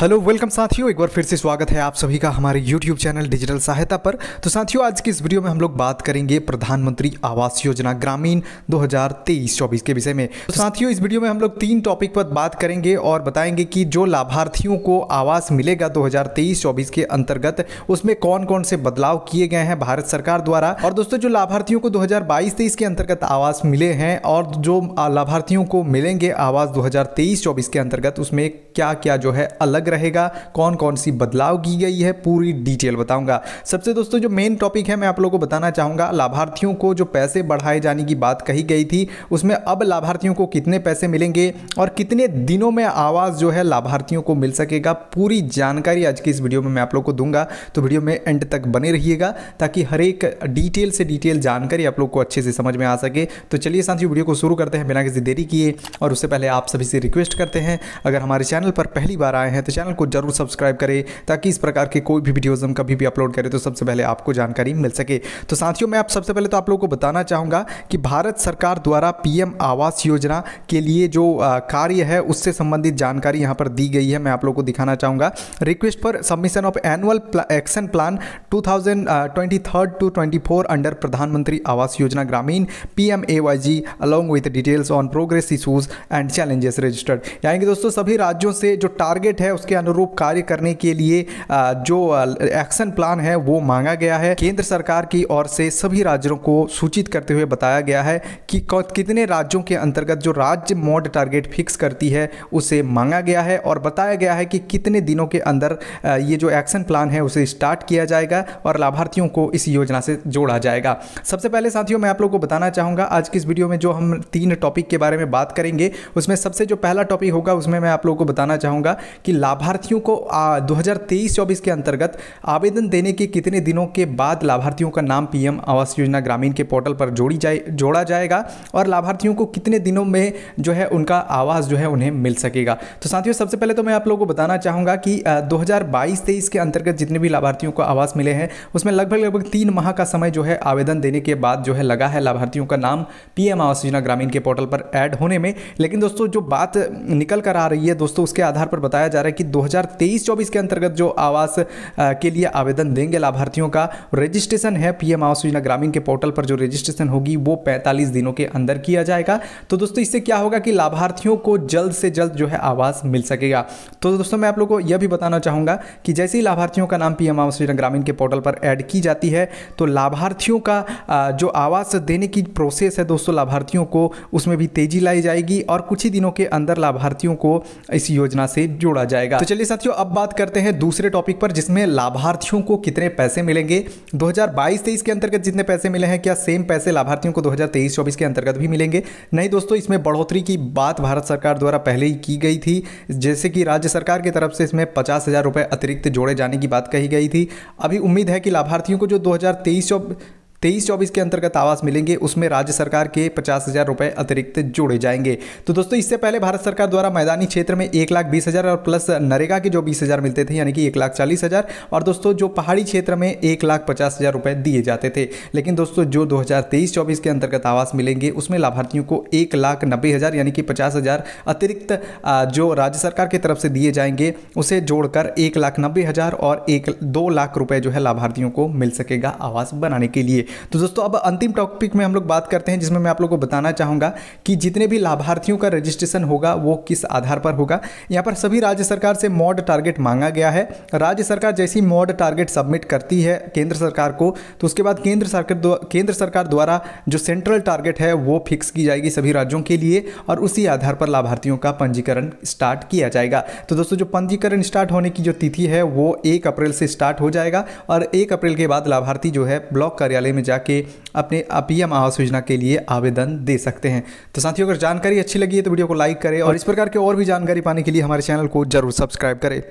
hello welcome साथियों एक बार फिर से स्वागत है आप सभी का हमारे यूट्यूब चैनल डिजिटल सहायता पर तो साथियों आज की इस वीडियो में हम लोग बात करेंगे प्रधानमंत्री आवास योजना ग्रामीण 2023-24 के विषय में तो साथियों इस वीडियो में हम लोग तीन टॉपिक पर बात करेंगे और बताएंगे कि जो लाभार्थियों को आवास मिलेगा दो हजार के अंतर्गत उसमें कौन कौन से बदलाव किए गए हैं भारत सरकार द्वारा और दोस्तों जो लाभार्थियों को दो हजार के अंतर्गत आवास मिले हैं और जो लाभार्थियों को मिलेंगे आवास दो हजार के अंतर्गत उसमें क्या क्या जो है अलग रहेगा कौन कौन सी बदलाव की गई है पूरी डिटेल बताऊंगा सबसे दोस्तों जो मेन टॉपिक है मैं आप लोगों को बताना चाहूंगा लाभार्थियों को जो पैसे बढ़ाए जाने की बात कही गई थी उसमें अब लाभार्थियों को कितने पैसे मिलेंगे और कितने दिनों में आवाज़ जो है लाभार्थियों को मिल सकेगा पूरी जानकारी आज की इस वीडियो में मैं आप लोग को दूंगा तो वीडियो में एंड तक बने रहिएगा ताकि हर एक डिटेल से डिटेल जानकारी आप लोग को अच्छे से समझ में आ सके तो चलिए साथ वीडियो को शुरू करते हैं बिना किसी देरी किए और उससे पहले आप सभी से रिक्वेस्ट करते हैं अगर हमारे चैनल पर पहली बार आए हैं तो चैनल को जरूर सब्सक्राइब करें ताकि इस प्रकार के कोई भी वीडियोज़ हम कभी भी अपलोड करें तो सबसे पहले आपको जानकारी मिल सके तो साथियों मैं आप सबसे पहले तो आप लोगों को बताना चाहूँगा कि भारत सरकार द्वारा पीएम आवास योजना के लिए जो कार्य है उससे संबंधित जानकारी यहाँ पर दी गई है मैं आप लोग को दिखाना चाहूँगा request for submission of annual action plan two two twenty under Pradhan Mantri Awas Yojana Gramin P M A Y G along with details on progress issues and challenges registered यानी कि दोस्तों सभी राज्यों से जो टारगेट है उसके उसके अनुरूप कार्य करने के लिए जो एक्शन प्लान है वो मांगा गया है केंद्र सरकार की ओर से सभी राज्यों को सूचित करते हुए बताया गया है कि कितने राज्यों के अंतर्गत जो राज्य मोड टारगेट फिक्स करती है उसे मांगा गया है और बताया गया है कि कितने दिनों के अंदर ये जो एक्शन प्लान है उसे स्टार्ट किया जाएगा और लाभार्थियों को इस योजना से जोड़ा जाएगा सबसे पहले साथियों मैं आप लोग को बताना चाहूँगा आज की इस वीडियो में जो हम तीन टॉपिक के बारे में बात करेंगे उसमें सबसे जो पहला टॉपिक होगा उसमें मैं आप लोग को बताना चाहूँगा कि लाभ लाभार्थियों को दो हज़ार के अंतर्गत आवेदन देने के कितने दिनों के बाद लाभार्थियों का नाम पीएम आवास योजना ग्रामीण के पोर्टल पर जोड़ी जाए जोड़ा जाएगा और लाभार्थियों को कितने दिनों में जो है उनका आवास जो है उन्हें मिल सकेगा तो साथियों सबसे पहले तो मैं आप लोगों को बताना चाहूँगा कि दो हज़ार के अंतर्गत जितने भी लाभार्थियों को आवास मिले हैं उसमें लगभग लगभग तीन माह का समय जो है आवेदन देने के बाद जो है लगा है लाभार्थियों का नाम पी आवास योजना ग्रामीण के पोर्टल पर ऐड होने में लेकिन दोस्तों जो बात निकल कर आ रही है दोस्तों उसके आधार पर बताया जा रहा है कि 2023 24 के अंतर्गत जो आवास के लिए आवेदन देंगे लाभार्थियों का रजिस्ट्रेशन है पीएम आवास योजना ग्रामीण के पोर्टल पर जो रजिस्ट्रेशन होगी वो 45 दिनों के अंदर किया जाएगा तो दोस्तों इससे क्या होगा कि लाभार्थियों को जल्द से जल्द जो है आवास मिल सकेगा तो दोस्तों मैं आप लोग को यह भी बताना चाहूँगा कि जैसे ही लाभार्थियों का नाम पीएम आवास योजना ग्रामीण के पोर्टल पर ऐड की जाती है तो लाभार्थियों का जो आवास देने की प्रोसेस है दोस्तों लाभार्थियों को उसमें भी तेजी लाई जाएगी और कुछ ही दिनों के अंदर लाभार्थियों को इस योजना से जोड़ा जाएगा जाएगा तो चलिए साथियों अब बात करते हैं दूसरे टॉपिक पर जिसमें लाभार्थियों को कितने पैसे मिलेंगे 2022 हजार के अंतर्गत जितने पैसे मिले हैं क्या सेम पैसे लाभार्थियों को 2023-24 के अंतर्गत भी मिलेंगे नहीं दोस्तों इसमें बढ़ोतरी की बात भारत सरकार द्वारा पहले ही की गई थी जैसे कि राज्य सरकार की तरफ से इसमें पचास हज़ार अतिरिक्त जोड़े जाने की बात कही गई थी अभी उम्मीद है कि लाभार्थियों को जो दो हज़ार तेईस चौबीस के अंतर्गत आवास मिलेंगे उसमें राज्य सरकार के पचास हज़ार रुपये अतिरिक्त जोड़े जाएंगे तो दोस्तों इससे पहले भारत सरकार द्वारा मैदानी क्षेत्र में एक लाख बीस हज़ार और प्लस नरेगा के जो बीस हज़ार मिलते थे यानी कि एक लाख चालीस हज़ार और दोस्तों जो पहाड़ी क्षेत्र में एक लाख पचास हज़ार रुपये दिए जाते थे लेकिन दोस्तों जो दो हज़ार तेईस चौबीस के अंतर्गत आवास मिलेंगे उसमें लाभार्थियों को एक लाख नब्बे हज़ार यानी कि पचास हज़ार अतिरिक्त जो राज्य सरकार की तरफ से दिए जाएंगे उसे जोड़कर एक लाख नब्बे हज़ार और एक दो लाख रुपये जो है लाभार्थियों को मिल सकेगा आवास बनाने के लिए तो दोस्तों अब अंतिम टॉपिक में हम लोग बात करते हैं जिसमें मैं आप लोग को बताना चाहूँगा कि जितने भी लाभार्थियों का रजिस्ट्रेशन होगा वो किस आधार पर होगा यहाँ पर सभी राज्य सरकार से मॉड टारगेट मांगा गया है राज्य सरकार जैसी मॉड टारगेट सबमिट करती है केंद्र सरकार को तो उसके बाद केंद्र सरकार केंद्र सरकार द्वारा जो सेंट्रल टारगेट है वो फिक्स की जाएगी सभी राज्यों के लिए और उसी आधार पर लाभार्थियों का पंजीकरण स्टार्ट किया जाएगा तो दोस्तों जो पंजीकरण स्टार्ट होने की जो तिथि है वो एक अप्रैल से स्टार्ट हो जाएगा और एक अप्रैल के बाद लाभार्थी जो है ब्लॉक कार्यालय में में जाके अपने अपीएम आवास योजना के लिए आवेदन दे सकते हैं तो साथियों अगर जानकारी अच्छी लगी है तो वीडियो को लाइक करें और इस प्रकार के और भी जानकारी पाने के लिए हमारे चैनल को जरूर सब्सक्राइब करें